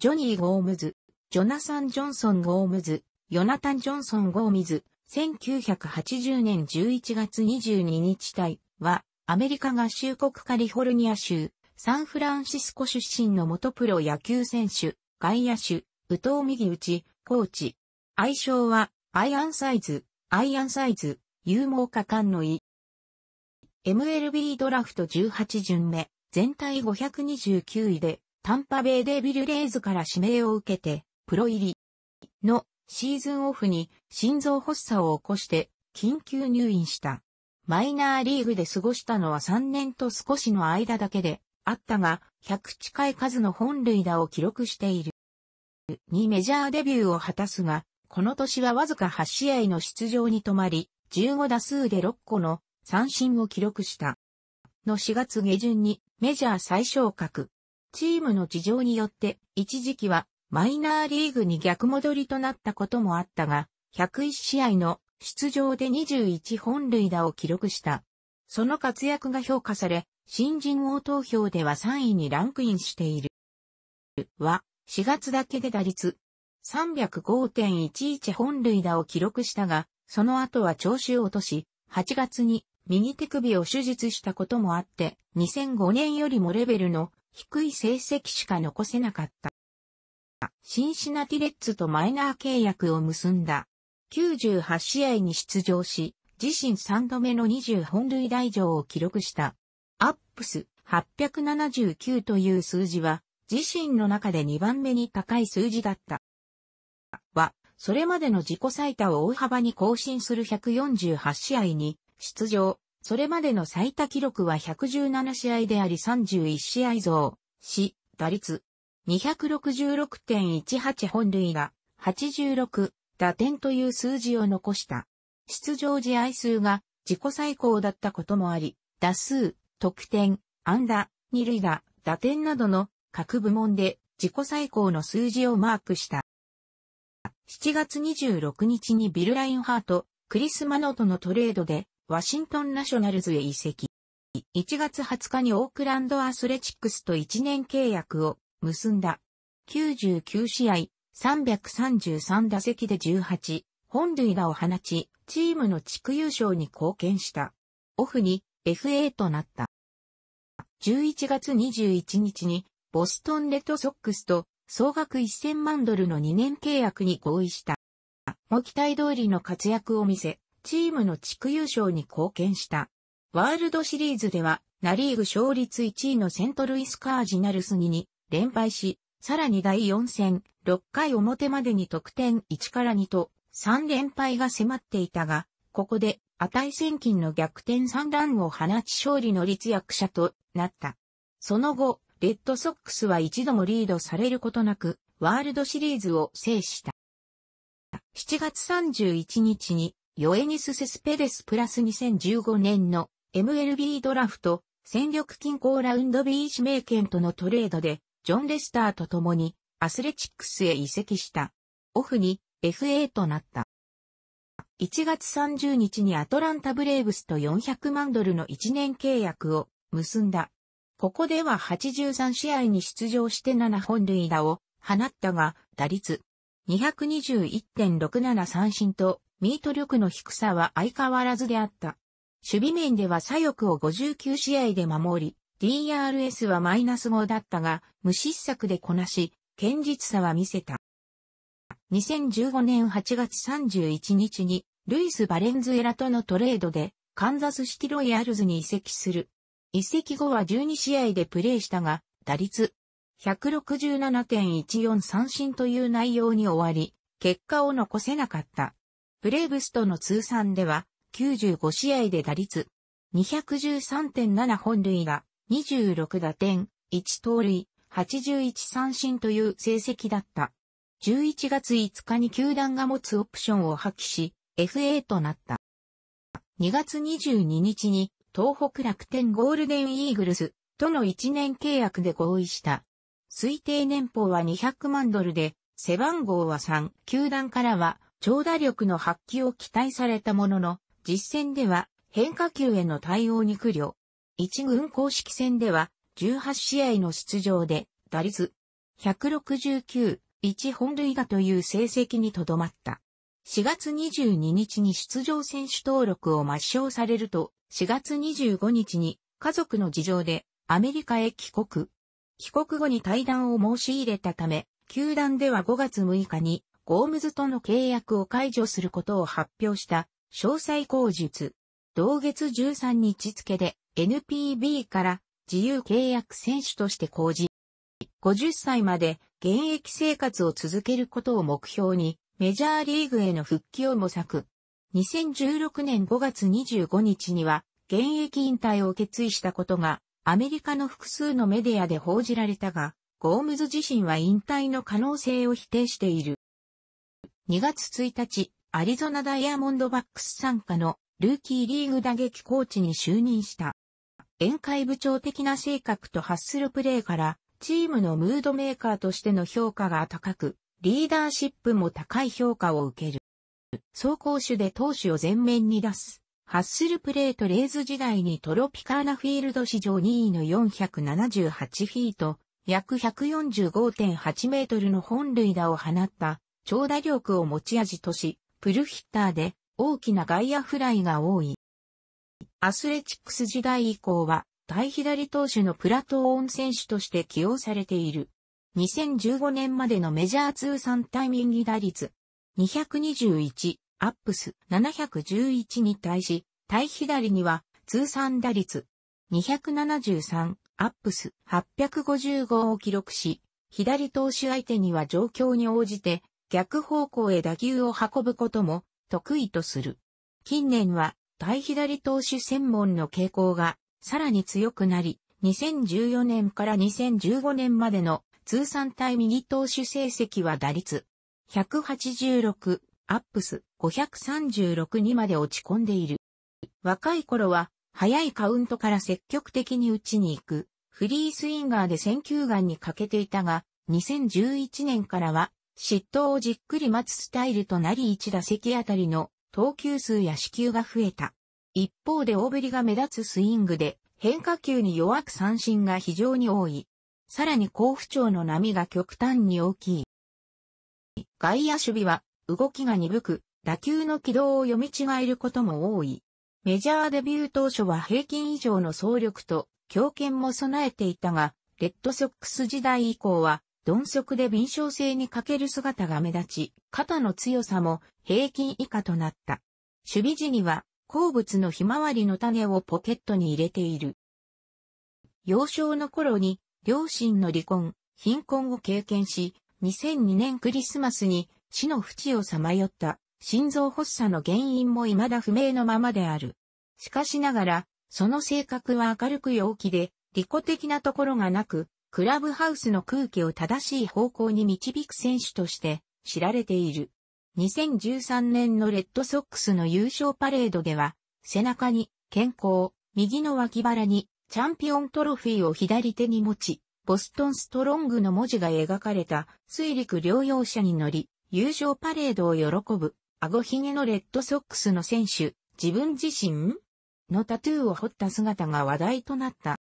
ジョニー・ゴームズ、ジョナサン・ジョンソン・ゴームズ、ヨナタン・ジョンソン・ゴーミズ、1980年11月22日隊は、アメリカ合衆国カリフォルニア州、サンフランシスコ出身の元プロ野球選手、外野手、右藤右打コーチ。愛称は、アイアンサイズ、アイアンサイズ、有毛果敢の意。MLB ドラフト18巡目、全体529位で、タンパベイデビルレイズから指名を受けて、プロ入りのシーズンオフに心臓発作を起こして緊急入院した。マイナーリーグで過ごしたのは3年と少しの間だけであったが、100近い数の本類打を記録している。にメジャーデビューを果たすが、この年はわずか8試合の出場に止まり、15打数で6個の三振を記録した。の4月下旬にメジャー最小格チームの事情によって一時期はマイナーリーグに逆戻りとなったこともあったが、101試合の出場で21本塁打を記録した。その活躍が評価され、新人王投票では3位にランクインしている。は、4月だけで打率305.11本塁打を記録したが、その後は調子を落とし、8月に右手首を手術したこともあって、2005年よりもレベルの低い成績しか残せなかった。シンシナティレッツとマイナー契約を結んだ。98試合に出場し、自身3度目の20本塁打以上を記録した。アップス879という数字は、自身の中で2番目に高い数字だった。は、それまでの自己最多を大幅に更新する148試合に出場、それまでの最多記録は117試合であり31試合増、し、打率266.18本塁打、86打点という数字を残した。出場試合数が自己最高だったこともあり、打数、得点、安打、二塁打、打点などの各部門で自己最高の数字をマークした。7月26日にビル・ラインハート、クリス・マノとのトレードでワシントンナショナルズへ移籍。1月20日にオークランドアスレチックスと1年契約を結んだ。99試合、333打席で18、本塁打を放ち、チームの地区優勝に貢献した。オフに FA となった。11月21日にボストンレッドソックスと総額1000万ドルの2年契約に合意した。も期待通りの活躍を見せ、チームの地区優勝に貢献した。ワールドシリーズでは、ナリーグ勝率1位のセントルイスカージナルスにに連敗し、さらに第4戦、6回表までに得点1から2と3連敗が迫っていたが、ここで値千金の逆転3段を放ち勝利の立役者となった。その後、レッドソックスは一度もリードされることなく、ワールドシリーズを制した。7月31日にヨエニス・セスペデスプラス2015年の MLB ドラフト戦力均衡ラウンド B 指名権とのトレードでジョン・レスターと共にアスレチックスへ移籍した。オフに FA となった。1月30日にアトランタブレーブスと400万ドルの1年契約を結んだ。ここでは83試合に出場して7本塁打を放ったが、打率221.67三振とミート力の低さは相変わらずであった。守備面では左翼を59試合で守り、DRS はマイナス5だったが、無失策でこなし、堅実さは見せた。2015年8月31日に、ルイス・バレンズエラとのトレードで、カンザスシティロイヤルズに移籍する。移籍後は12試合でプレーしたが、打率167.14三振という内容に終わり、結果を残せなかった。ブレーブスとの通算では、95試合で打率、213.7本塁が26打点、1盗塁、81三振という成績だった。11月5日に球団が持つオプションを破棄し、FA となった。2月22日に東北楽天ゴールデンイーグルスとの1年契約で合意した。推定年俸は200万ドルで、背番号は3、球団からは長打力の発揮を期待されたものの、実戦では変化球への対応に苦慮。一軍公式戦では18試合の出場で打率169、1本塁打という成績にとどまった。4月22日に出場選手登録を抹消されると、4月25日に家族の事情でアメリカへ帰国。帰国後に対談を申し入れたため、球団では5月6日にゴームズとの契約を解除することを発表した詳細口述。同月13日付で NPB から自由契約選手として公示。50歳まで現役生活を続けることを目標にメジャーリーグへの復帰を模索。2016年5月25日には現役引退を決意したことがアメリカの複数のメディアで報じられたが、ゴームズ自身は引退の可能性を否定している。2月1日、アリゾナダイヤモンドバックス参加のルーキーリーグ打撃コーチに就任した。宴会部長的な性格とハッスルプレーから、チームのムードメーカーとしての評価が高く、リーダーシップも高い評価を受ける。走行手で投手を前面に出す。ハッスルプレートレーズ時代にトロピカーナフィールド史上2位の478フィート、約145.8メートルの本塁打を放った長打力を持ち味とし、プルヒッターで大きな外野フライが多い。アスレチックス時代以降は、対左投手のプラトーン選手として起用されている。2015年までのメジャー通算タイミング打率221アップス711に対し、対左には通算打率273アップス855を記録し、左投手相手には状況に応じて逆方向へ打球を運ぶことも得意とする。近年は対左投手専門の傾向がさらに強くなり、2014年から2015年までの通算対右投手成績は打率186、アップス536にまで落ち込んでいる。若い頃は早いカウントから積極的に打ちに行くフリースインガーで選球眼に欠けていたが、2011年からは失投をじっくり待つスタイルとなり1打席あたりの投球数や支球が増えた。一方で大振りが目立つスイングで変化球に弱く三振が非常に多い。さらに好不調の波が極端に大きい。外野守備は動きが鈍く打球の軌道を読み違えることも多い。メジャーデビュー当初は平均以上の走力と強肩も備えていたが、レッドソックス時代以降は鈍足で敏捷性に欠ける姿が目立ち、肩の強さも平均以下となった。守備時には、好物のひまわりの種をポケットに入れている。幼少の頃に、両親の離婚、貧困を経験し、2002年クリスマスに死の淵をさまよった心臓発作の原因も未だ不明のままである。しかしながら、その性格は明るく陽気で、利己的なところがなく、クラブハウスの空気を正しい方向に導く選手として知られている。2013年のレッドソックスの優勝パレードでは、背中に健康、右の脇腹にチャンピオントロフィーを左手に持ち、ボストンストロングの文字が描かれた水陸両用車に乗り、優勝パレードを喜ぶ、顎ひげのレッドソックスの選手、自分自身のタトゥーを彫った姿が話題となった。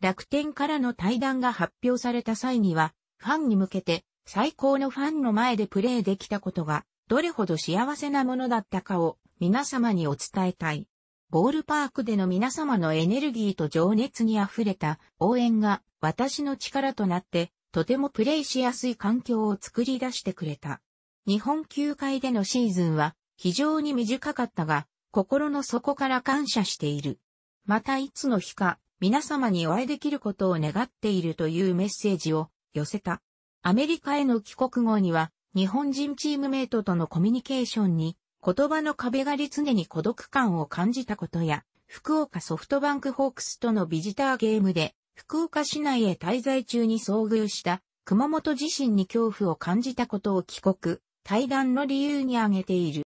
楽天からの対談が発表された際には、ファンに向けて最高のファンの前でプレーできたことが、どれほど幸せなものだったかを皆様にお伝えたい。ボールパークでの皆様のエネルギーと情熱に溢れた応援が私の力となって、とてもプレイしやすい環境を作り出してくれた。日本球界でのシーズンは非常に短かったが、心の底から感謝している。またいつの日か皆様にお会いできることを願っているというメッセージを寄せた。アメリカへの帰国後には、日本人チームメイトとのコミュニケーションに、言葉の壁がり常に孤独感を感じたことや、福岡ソフトバンクホークスとのビジターゲームで、福岡市内へ滞在中に遭遇した熊本地震に恐怖を感じたことを帰国、対談の理由に挙げている。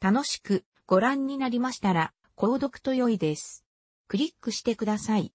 楽しくご覧になりましたら、購読と良いです。クリックしてください。